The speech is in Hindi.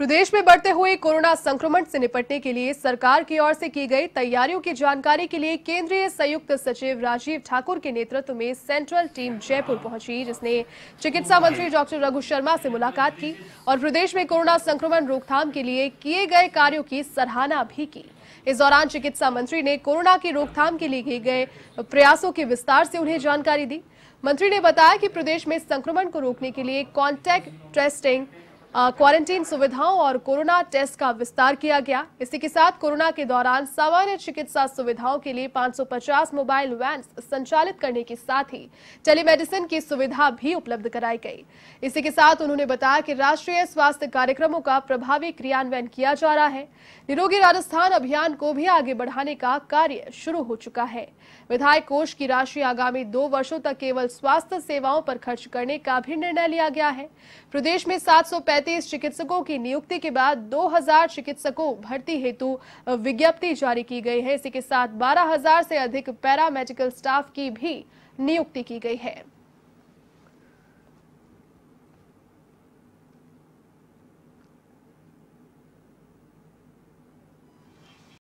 प्रदेश में बढ़ते हुए कोरोना संक्रमण से निपटने के लिए सरकार की ओर से की गई तैयारियों की जानकारी के लिए केंद्रीय संयुक्त सचिव राजीव ठाकुर के नेतृत्व में सेंट्रल टीम जयपुर पहुंची जिसने चिकित्सा मंत्री डॉक्टर रघु शर्मा से मुलाकात की और प्रदेश में कोरोना संक्रमण रोकथाम के लिए किए गए कार्यों की सराहना भी की इस दौरान चिकित्सा मंत्री ने कोरोना की रोकथाम के लिए किए गए प्रयासों के विस्तार से उन्हें जानकारी दी मंत्री ने बताया कि प्रदेश में संक्रमण को रोकने के लिए कॉन्टैक्ट टेस्टिंग क्वारंटीन सुविधाओं और कोरोना टेस्ट का विस्तार किया गया इसी के साथ कोरोना के दौरान सामान्य चिकित्सा सुविधाओं के लिए 550 मोबाइल वैन संचालित करने के साथ ही टेलीमेडिसिन की सुविधा भी उपलब्ध कराई गई इसी के साथ उन्होंने बताया कि राष्ट्रीय स्वास्थ्य कार्यक्रमों का प्रभावी क्रियान्वयन किया जा रहा है निरोगी राजस्थान अभियान को भी आगे बढ़ाने का कार्य शुरू हो चुका है विधायक कोष की राशि आगामी दो वर्षो तक केवल स्वास्थ्य सेवाओं पर खर्च करने का भी निर्णय लिया गया है प्रदेश में सात पैंतीस चिकित्सकों की नियुक्ति के बाद 2000 चिकित्सकों भर्ती हेतु विज्ञप्ति जारी की गई है इसी के साथ 12000 से अधिक पैरा मेडिकल स्टाफ की भी नियुक्ति की गई है